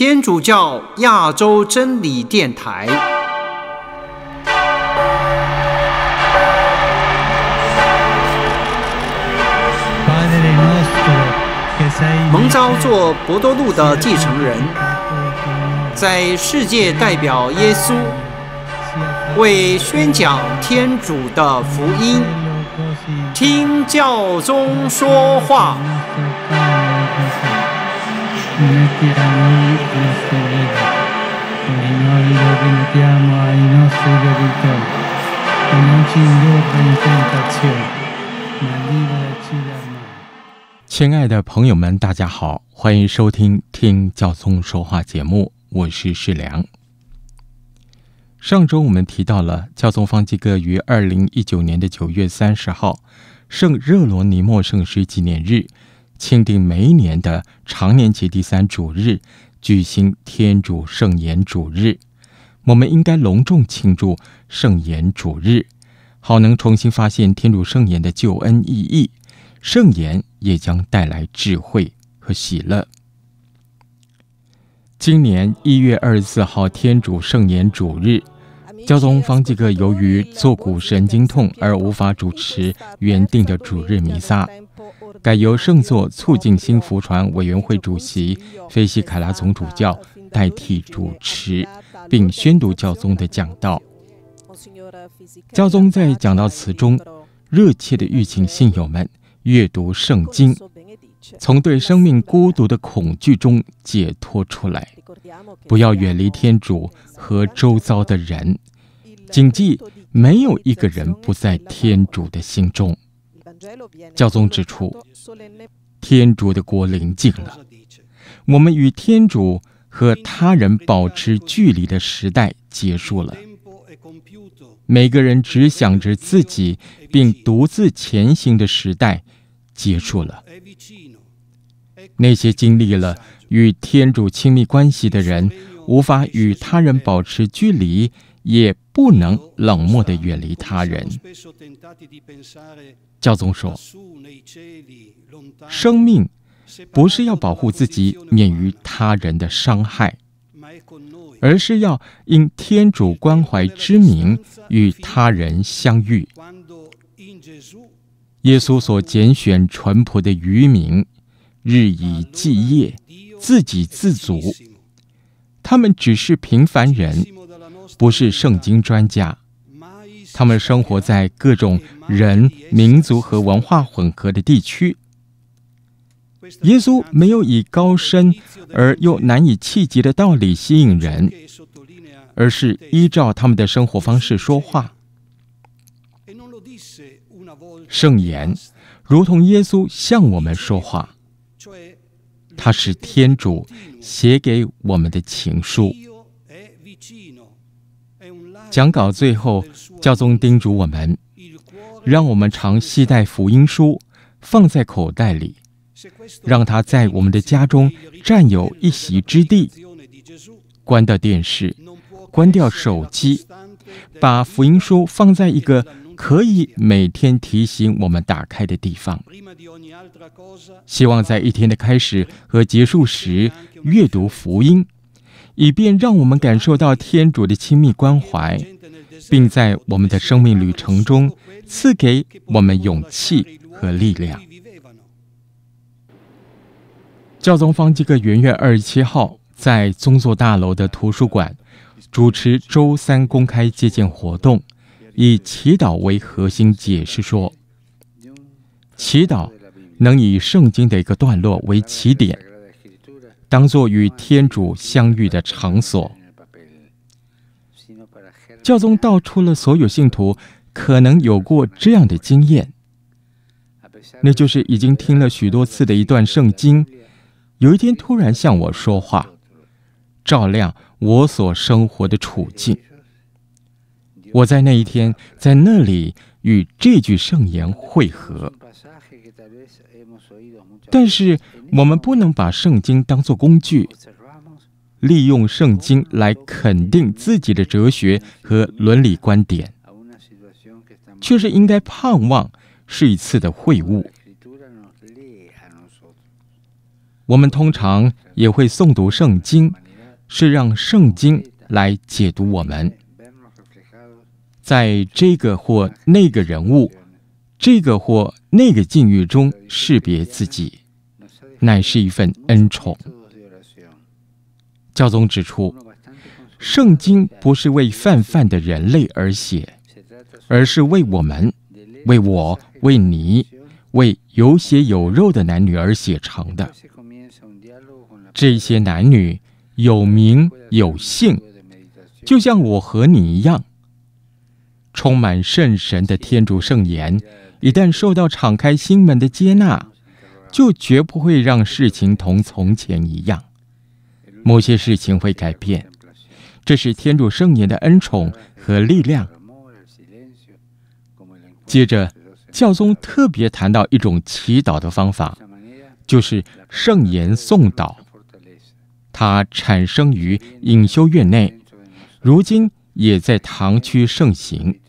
天主教亚洲真理电台。蒙召做博多路的继承人，在世界代表耶稣，为宣讲天主的福音，听教宗说话。亲爱的朋友们，大家好，欢迎收听《听教宗说话》节目，我是世良。上周我们提到了教宗方济各于二零一九年的九月三十号圣热罗尼莫圣师纪念日。钦定每一年的常年节第三主日，举行天主圣言主日。我们应该隆重庆祝圣言主日，好能重新发现天主圣言的救恩意义。圣言也将带来智慧和喜乐。今年一月二十四号，天主圣言主日，教宗方济各由于坐骨神经痛而无法主持原定的主日弥撒。改由圣座促进新福传委员会主席菲西卡拉总主教代替主持，并宣读教宗的讲道。教宗在讲道词中热切地吁请信友们阅读圣经，从对生命孤独的恐惧中解脱出来，不要远离天主和周遭的人，谨记没有一个人不在天主的心中。教宗指出，天主的国临近了，我们与天主和他人保持距离的时代结束了。每个人只想着自己并独自前行的时代结束了。那些经历了与天主亲密关系的人，无法与他人保持距离。也不能冷漠地远离他人。教宗说：“生命不是要保护自己免于他人的伤害，而是要因天主关怀之名与他人相遇。”耶稣所拣选淳朴的渔民，日以继夜，自给自足。他们只是平凡人。不是圣经专家，他们生活在各种人、民族和文化混合的地区。耶稣没有以高深而又难以企及的道理吸引人，而是依照他们的生活方式说话。圣言如同耶稣向我们说话，它是天主写给我们的情书。讲稿最后，教宗叮嘱我们，让我们常携带福音书放在口袋里，让它在我们的家中占有一席之地。关掉电视，关掉手机，把福音书放在一个可以每天提醒我们打开的地方。希望在一天的开始和结束时阅读福音。以便让我们感受到天主的亲密关怀，并在我们的生命旅程中赐给我们勇气和力量。教宗方济各元月二十七号在宗座大楼的图书馆主持周三公开接见活动，以祈祷为核心，解释说，祈祷能以圣经的一个段落为起点。当做与天主相遇的场所，教宗道出了所有信徒可能有过这样的经验，那就是已经听了许多次的一段圣经，有一天突然向我说话，照亮我所生活的处境。我在那一天，在那里与这句圣言汇合。但是我们不能把圣经当作工具，利用圣经来肯定自己的哲学和伦理观点，却是应该盼望是一次的会晤。我们通常也会诵读圣经，是让圣经来解读我们，在这个或那个人物。这个或那个境遇中识别自己，乃是一份恩宠。教宗指出，圣经不是为泛泛的人类而写，而是为我们、为我、为你、为有血有肉的男女而写成的。这些男女有名有姓，就像我和你一样。充满圣神的天主圣言，一旦受到敞开心门的接纳，就绝不会让事情同从前一样。某些事情会改变，这是天主圣言的恩宠和力量。接着，教宗特别谈到一种祈祷的方法，就是圣言颂祷。它产生于隐修院内，如今也在堂区盛行。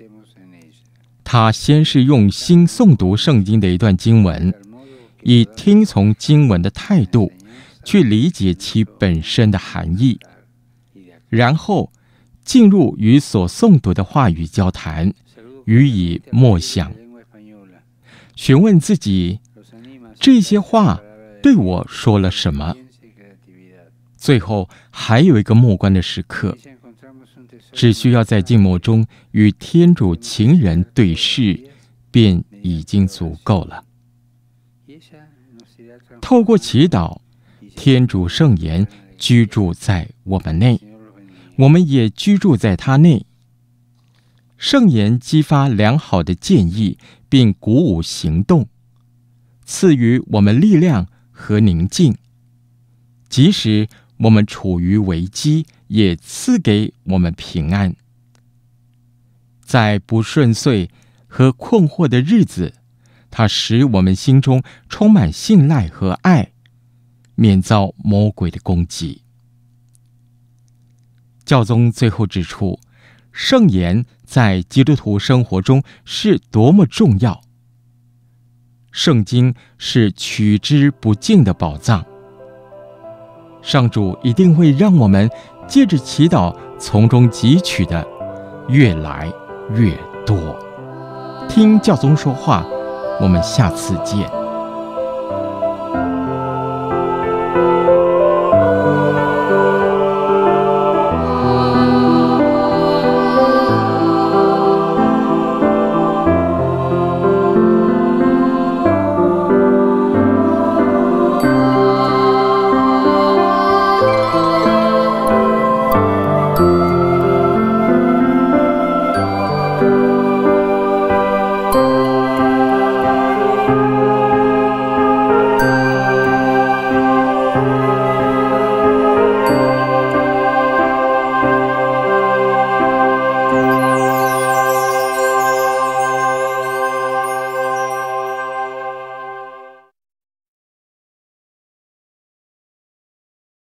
他先是用心诵读圣经的一段经文，以听从经文的态度去理解其本身的含义，然后进入与所诵读的话语交谈，予以默想，询问自己这些话对我说了什么。最后还有一个默观的时刻。只需要在静默中与天主情人对视，便已经足够了。透过祈祷，天主圣言居住在我们内，我们也居住在他内。圣言激发良好的建议，并鼓舞行动，赐予我们力量和宁静，即使我们处于危机。也赐给我们平安，在不顺遂和困惑的日子，他使我们心中充满信赖和爱，免遭魔鬼的攻击。教宗最后指出，圣言在基督徒生活中是多么重要。圣经是取之不尽的宝藏。上主一定会让我们。借着祈祷，从中汲取的越来越多。听教宗说话，我们下次见。